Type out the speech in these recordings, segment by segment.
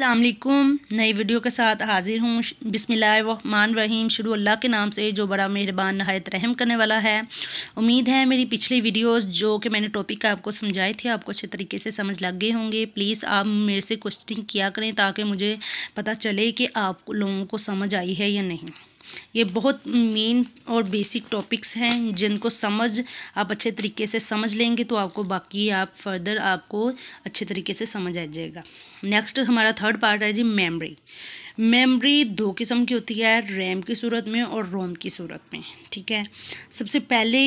अस्सलाम नई वीडियो के साथ हाजिर हूँ बिसमान रहीम शुरू अल्लाह के नाम से जो बड़ा मेहरबान नहायत रहम करने वाला है उम्मीद है मेरी पिछली वीडियोस जो कि मैंने टॉपिक आपको समझाए थे आपको अच्छे तरीके से समझ लग गए होंगे प्लीज़ आप मेरे से क्वेश्चनिंग किया करें ताकि मुझे पता चले कि आप लोगों को समझ आई है या नहीं ये बहुत मेन और बेसिक टॉपिक्स हैं जिनको समझ आप अच्छे तरीके से समझ लेंगे तो आपको बाकी आप फर्दर आपको अच्छे तरीके से समझ आ जाएगा नेक्स्ट हमारा थर्ड पार्ट है जी मेमोरी मेमरी दो किस्म की होती है रैम की सूरत में और रोम की सूरत में ठीक है सबसे पहले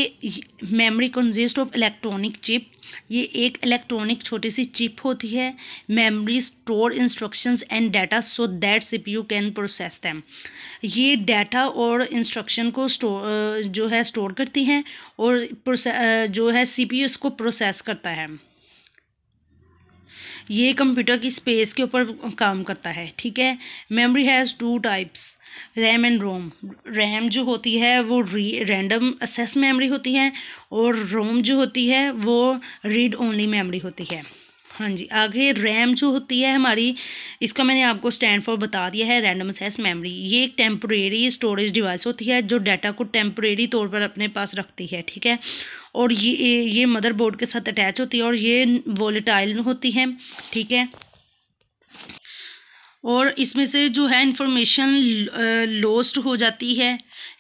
memory consist of electronic chip ये एक इलेक्ट्रॉनिक छोटी सी चिप होती है memory store instructions and data so that CPU can process them ये डाटा और इंस्ट्रक्शन को स्टोर जो है स्टोर करती हैं और जो है सीपीयू इसको प्रोसेस करता है ये कंप्यूटर की स्पेस के ऊपर काम करता है ठीक है memory has two types RAM and ROM RAM जो होती है वो री रैंडम असेस मेमोरी होती है और रोम जो होती है वो रीड ओनली मेमोरी होती है हाँ जी आगे रैम जो होती है हमारी इसका मैंने आपको स्टैंड फॉर बता दिया है रैंडम एक्सेस मेमोरी ये एक टेम्प्रेरी स्टोरेज डिवाइस होती है जो डाटा को टेम्प्रेरी तौर पर अपने पास रखती है ठीक है और ये ये मदरबोर्ड के साथ अटैच होती है और ये वोलेटाइल होती है ठीक है और इसमें से जो है इंफॉर्मेशन लॉस्ट uh, हो जाती है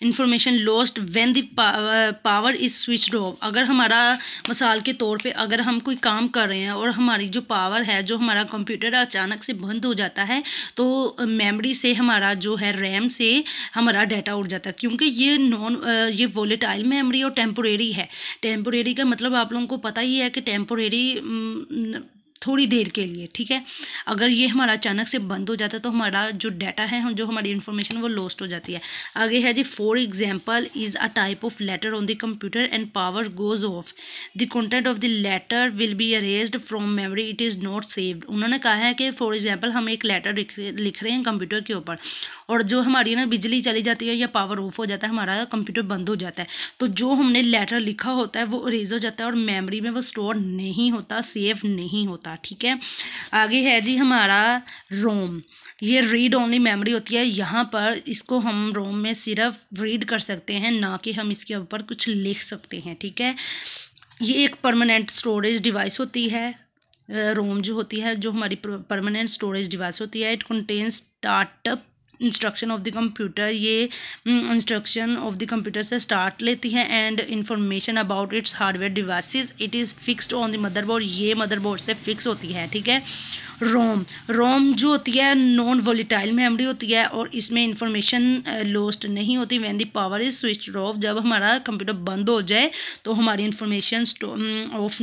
information lost when the power is switch off अगर हमारा मिसाल के तौर पे अगर हम कोई काम कर रहे हैं और हमारी जो पावर है जो हमारा कंप्यूटर अचानक से बंद हो जाता है तो मेमोरी uh, से हमारा जो है रैम से हमारा डाटा उड़ जाता है क्योंकि ये नॉन uh, ये वोलेटाइल मेमोरी और टेम्पोरेरी है टेम्पोरेरी का मतलब आप लोगों को पता ही है कि टेम्पोरेरी थोड़ी देर के लिए ठीक है अगर ये हमारा अचानक से बंद हो जाता है तो हमारा जो डाटा है जो हमारी इन्फॉर्मेशन वो लॉस्ट हो जाती है आगे है जी for example is a type of letter on the computer and power goes off the content of the letter will be erased from memory it is not saved उन्होंने कहा है कि फॉर एग्जाम्पल हम एक लेटर लिख रहे हैं computer के ऊपर और जो हमारी ना बिजली चली जाती है या पावर ऑफ हो जाता है हमारा कंप्यूटर बंद हो जाता है तो जो हमने लेटर लिखा होता है वो अरेज हो जाता है और मेमरी में वो स्टोर नहीं होता सेव नहीं होता था ठीक है आगे है जी हमारा रोम ये रीड ओनली मेमोरी होती है यहाँ पर इसको हम रोम में सिर्फ रीड कर सकते हैं ना कि हम इसके ऊपर कुछ लिख सकते हैं ठीक है ये एक परमानेंट स्टोरेज डिवाइस होती है रोम जो होती है जो हमारी परमानेंट स्टोरेज डिवाइस होती है it contains startup instruction of the computer ये इंस्ट्रक्शन ऑफ द कंप्यूटर से स्टार्ट लेती है and information about its hardware devices it is fixed on the motherboard ये मदरबोर्ड से फिक्स होती है ठीक है रोम रोम जो होती है नॉन वोलीटाइल मेमोरी होती है और इसमें इंफॉर्मेशन लॉस्ट uh, नहीं होती when the power is switch off जब हमारा कंप्यूटर बंद हो जाए तो हमारी इंफॉर्मेशन ऑफ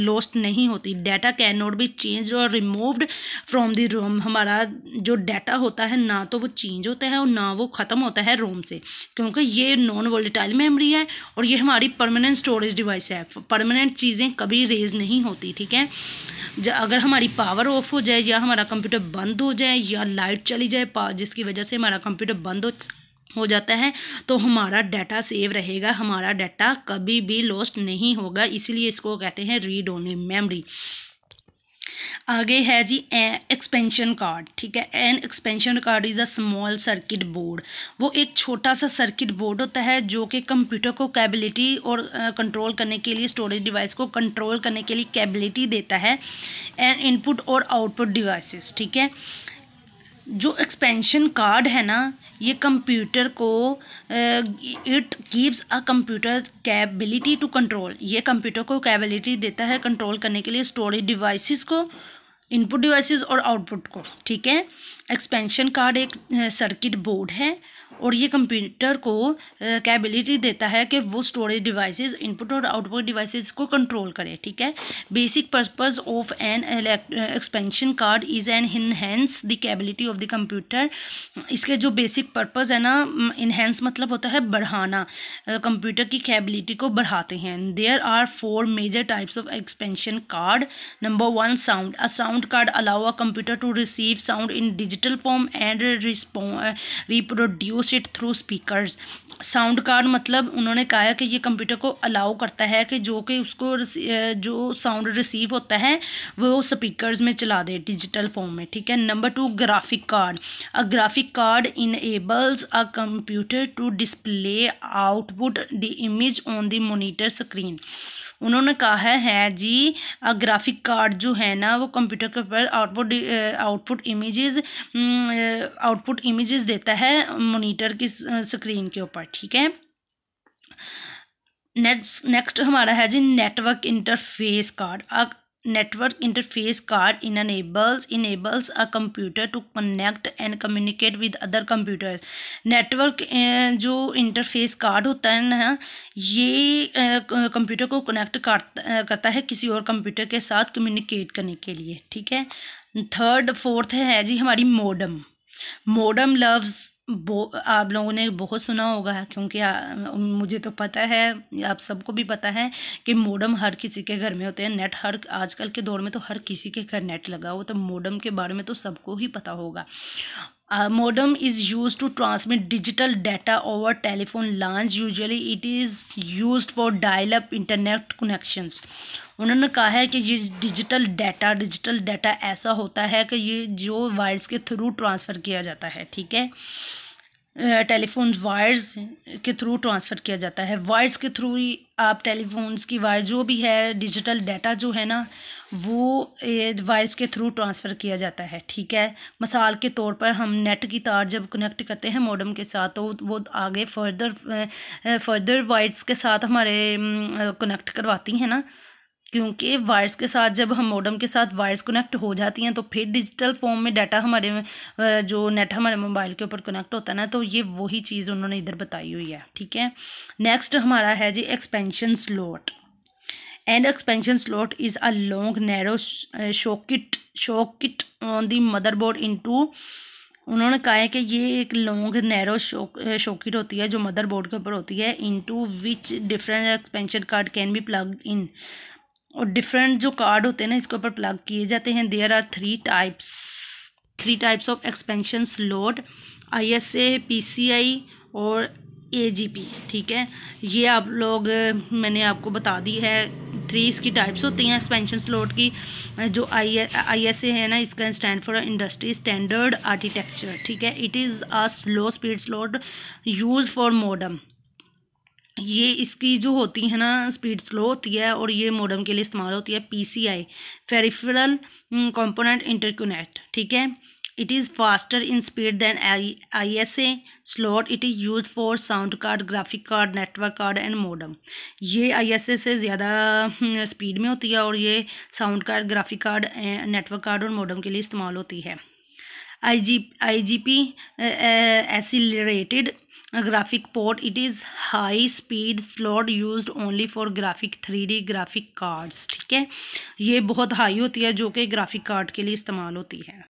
लॉस्ट नहीं होती data can not be change और रिमूव्ड फ्रॉम दी रोम हमारा जो डाटा होता है ना ना तो वो चेंज होता है और ना वो ख़त्म होता है रोम से क्योंकि ये नॉन वोलेटाइल मेमोरी है और ये हमारी परमानेंट स्टोरेज डिवाइस है परमानेंट चीज़ें कभी रेज नहीं होती ठीक है अगर हमारी पावर ऑफ हो जाए या हमारा कंप्यूटर बंद हो जाए या लाइट चली जाए जिसकी वजह से हमारा कंप्यूटर बंद हो हो जाता है तो हमारा डाटा सेव रहेगा हमारा डाटा कभी भी लॉस्ट नहीं होगा इसीलिए इसको कहते हैं रीड ओनली मेमोरी आगे है जी एक्सपेंशन कार्ड ठीक है an expansion card is a small circuit board वो एक छोटा सा सर्किट बोर्ड होता है जो कि कंप्यूटर को कैबिलिटी और कंट्रोल करने के लिए स्टोरेज डिवाइस को कंट्रोल करने के लिए कैबिलिटी देता है एन इनपुट और आउटपुट डिवाइसेस ठीक है जो एक्सपेंशन कार्ड है ना ये कंप्यूटर को it gives a computer capability to control ये कंप्यूटर को कैबिलिटी देता है कंट्रोल करने के लिए स्टोरेज डिवाइसेस को इनपुट डिवाइसेस और आउटपुट को ठीक है एक्सपेंशन कार्ड एक सर्किट बोर्ड है और ये कंप्यूटर को कैबिलिटी देता है कि वो स्टोरेज डिवाइसेस इनपुट और आउटपुट डिवाइसेस को कंट्रोल करे ठीक है basic purpose of an expansion card is an enhance the capability of the computer इसके जो बेसिक पर्पस है ना इनहेंस मतलब होता है बढ़ाना कंप्यूटर की कैबिलिटी को बढ़ाते हैं there are four major types of expansion card number one sound a sound card allow a computer to receive sound in digital form and रिस्पो reproduce it through speakers sound card मतलब उन्होंने कहा है कि ये कंप्यूटर को allow करता है कि जो कि उसको जो साउंड रिसीव होता है वो स्पीकर्स में चला दे डिजिटल फॉर्म में ठीक है number two graphic card a graphic card enables a computer to display output the image on the monitor screen उन्होंने कहा है जी अ ग्राफिक कार्ड जो है ना वो कंप्यूटर के ऊपर output output images output images देता है मोनीटर की स्क्रीन के ऊपर ठीक है नेक्स्ट नेक्स्ट हमारा है जी network interface card network interface card in enables enables a computer to connect and communicate with other computers network जो इंटरफेस कार्ड होता है ना ये eh, कंप्यूटर को कनेक्ट eh, करता है किसी और कंप्यूटर के साथ कम्युनिकेट करने के लिए ठीक है थर्ड फोर्थ है जी हमारी मोडम मोडम लव्स आप लोगों ने बहुत सुना होगा क्योंकि आ, मुझे तो पता है आप सबको भी पता है कि मोडम हर किसी के घर में होते हैं नेट हर आजकल के दौर में तो हर किसी के घर नेट लगा हो तो मोडम के बारे में तो सबको ही पता होगा modem is use to transmit digital data over telephone lines usually it is use for dial up internet connection उन्होंने कहा है कि ये डिजिटल डाटा डिजिटल डाटा ऐसा होता है कि ये जो वायर्स के थ्रू ट्रांसफ़र किया जाता है ठीक है टेलीफोन वायर्स के थ्रू ट्रांसफ़र किया जाता है वायर्स के थ्रू ही आप टेलीफोन्स की वायर जो भी है डिजिटल डाटा जो है ना वो वायर्स के थ्रू ट्रांसफ़र किया जाता है ठीक है मिसाल के तौर पर हम नेट की तार जब कनेक्ट करते हैं मॉडम के साथ तो वो आगे फर्दर फर्दर वायर्स के साथ हमारे कनेक्ट करवाती हैं ना क्योंकि वायर्स के साथ जब हम मोडम के साथ वायर्स कनेक्ट हो जाती हैं तो फिर डिजिटल फॉर्म में डाटा हमारे जो नेट हमारे मोबाइल के ऊपर कनेक्ट होता है ना तो ये वही चीज़ उन्होंने इधर बताई हुई है ठीक है नेक्स्ट हमारा है जी expansion slot and expansion slot is a long narrow socket socket on the motherboard into उन्होंने कहा है कि ये एक लॉन्ग नैरो शॉकिट होती है जो मदरबोर्ड के ऊपर होती है into which different expansion card can be plug in और डिफरेंट जो कार्ड होते हैं ना इसके ऊपर प्लग किए जाते हैं there are three types three types of expansion slot I S A P C I और ए जी पी ठीक है ये आप लोग मैंने आपको बता दी है थ्री इसकी टाइप्स होती हैं एक्सपेंशन स्लॉट की जो आई आई एस ए है ना इसका stand for industry standard architecture ठीक है it is a slow speed slot use for modern ये इसकी जो होती है ना स्पीड स्लो होती है और ये मोडम के लिए इस्तेमाल होती है पी सी आई फेरिफरल कॉम्पोनेंट इंटरकोनेक्ट ठीक है it in speed than I I S A slot it is use for sound card graphic card network card and modem ये ए से ज़्यादा स्पीड हम्म, में होती है और ये sound card graphic card network card और मॉडम के लिए इस्तेमाल होती है I G I accelerated graphic port it is high speed slot use only for graphic three D graphic cards ठीक है ये बहुत हाई होती है जो कि ग्राफिक कार्ड के लिए इस्तेमाल होती है